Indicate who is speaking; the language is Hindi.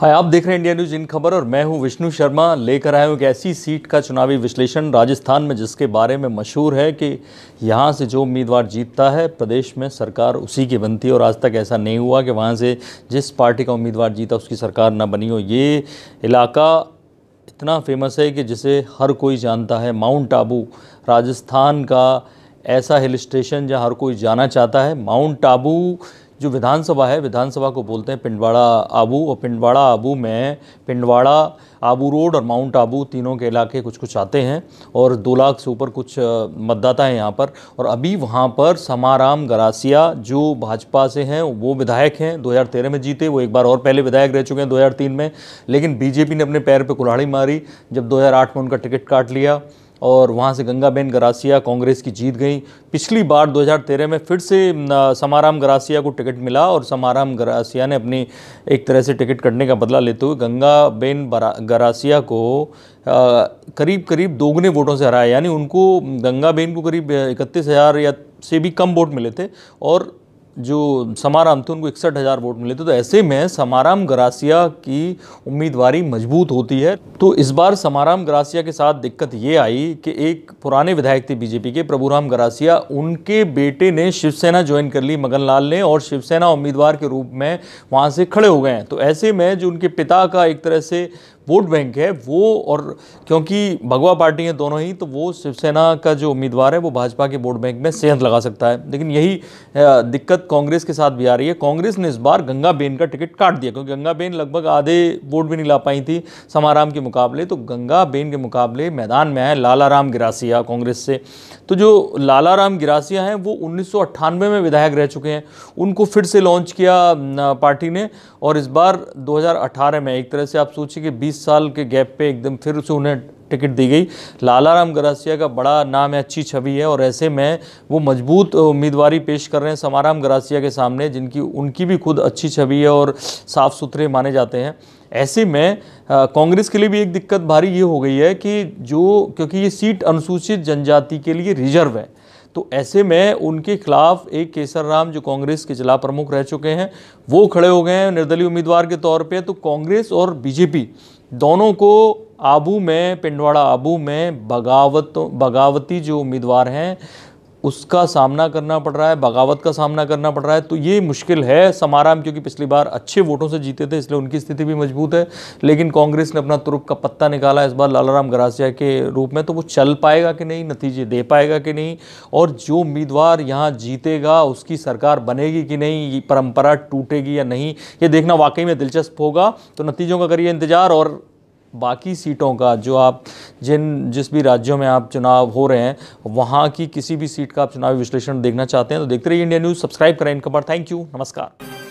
Speaker 1: हाय आप देख रहे हैं इंडिया न्यूज इन खबर और मैं हूं विष्णु शर्मा लेकर आया हूं एक ऐसी सीट का चुनावी विश्लेषण राजस्थान में जिसके बारे में मशहूर है कि यहां से जो उम्मीदवार जीतता है प्रदेश में सरकार उसी की बनती है और आज तक ऐसा नहीं हुआ कि वहां से जिस पार्टी का उम्मीदवार जीता उसकी सरकार ना बनी हो ये इलाका इतना फेमस है कि जिसे हर कोई जानता है माउंट आबू राजस्थान का ऐसा हिल स्टेशन जहाँ हर कोई जाना चाहता है माउंट आबू जो विधानसभा है विधानसभा को बोलते हैं पिंडवाड़ा आबू और पिंडवाड़ा आबू में पिंडवाड़ा आबू रोड और माउंट आबू तीनों के इलाके कुछ कुछ आते हैं और दो लाख से ऊपर कुछ मतदाता हैं यहाँ पर और अभी वहाँ पर समाराम गरासिया जो भाजपा से हैं वो विधायक हैं 2013 में जीते वो एक बार और पहले विधायक रह चुके हैं 2003 में लेकिन बीजेपी ने अपने पैर पर कुल्हाड़ी मारी जब दो में उनका टिकट काट लिया और वहाँ से गंगाबेन गरासिया कांग्रेस की जीत गई पिछली बार 2013 में फिर से समाराम गरासिया को टिकट मिला और समाराम गरासिया ने अपनी एक तरह से टिकट कटने का बदला लेते हुए गंगाबेन गरासिया को करीब करीब दोगुने वोटों से हराया यानी उनको गंगाबेन को करीब इकतीस हज़ार या से भी कम वोट मिले थे और जो समाराम थे उनको इकसठ हज़ार वोट मिले थे तो ऐसे में समाराम गरासिया की उम्मीदवारी मजबूत होती है तो इस बार समाराम गरासिया के साथ दिक्कत ये आई कि एक पुराने विधायक थे बीजेपी के प्रभुराम गरासिया उनके बेटे ने शिवसेना ज्वाइन कर ली मगन लाल ने और शिवसेना उम्मीदवार के रूप में वहाँ से खड़े हो गए हैं तो ऐसे में जो उनके पिता का एक तरह से वोट बैंक है वो और क्योंकि भगवा पार्टी है दोनों ही तो वो शिवसेना का जो उम्मीदवार है वो भाजपा के वोट बैंक में सेहत लगा सकता है लेकिन यही दिक्कत कांग्रेस के साथ भी आ रही है कांग्रेस ने इस बार गंगा बेन का टिकट काट दिया क्योंकि गंगा बेन लगभग आधे वोट भी नहीं ला पाई थी समाराम के मुकाबले तो गंगा बेन के मुकाबले मैदान में आए लालाराम गिरासिया कांग्रेस से तो जो लालाराम गिरासिया हैं वो उन्नीस में विधायक रह चुके हैं उनको फिर से लॉन्च किया पार्टी ने और इस बार दो में एक तरह से आप सोचिए कि बीस 20 साल के गैप पे एकदम फिर उसे उन्हें टिकट दी गई लालाराम गरासिया का बड़ा नाम है अच्छी छवि है और ऐसे में वो मजबूत उम्मीदवारी पेश कर रहे हैं समाराम गरासिया के सामने जिनकी उनकी भी खुद अच्छी छवि है और साफ़ सुथरे माने जाते हैं ऐसे में कांग्रेस के लिए भी एक दिक्कत भारी ये हो गई है कि जो क्योंकि ये सीट अनुसूचित जनजाति के लिए रिजर्व है तो ऐसे में उनके खिलाफ एक केसर राम जो कांग्रेस के जिला प्रमुख रह चुके हैं वो खड़े हो गए हैं निर्दलीय उम्मीदवार के तौर पे तो कांग्रेस और बीजेपी दोनों को आबू में पिंडवाड़ा आबू में बगावत बगावती जो उम्मीदवार हैं उसका सामना करना पड़ रहा है बगावत का सामना करना पड़ रहा है तो ये मुश्किल है समाराम क्योंकि पिछली बार अच्छे वोटों से जीते थे इसलिए उनकी स्थिति भी मजबूत है लेकिन कांग्रेस ने अपना तुरुप का पत्ता निकाला इस बार लालाराम गरासिया के रूप में तो वो चल पाएगा कि नहीं नतीजे दे पाएगा कि नहीं और जो उम्मीदवार यहाँ जीतेगा उसकी सरकार बनेगी कि नहीं ये परंपरा टूटेगी या नहीं ये देखना वाकई में दिलचस्प होगा तो नतीजों का करिए इंतज़ार और बाकी सीटों का जो आप जिन जिस भी राज्यों में आप चुनाव हो रहे हैं वहाँ की किसी भी सीट का आप चुनावी विश्लेषण देखना चाहते हैं तो देखते रहिए इंडिया न्यूज़ सब्सक्राइब करें इनका पर थैंक यू नमस्कार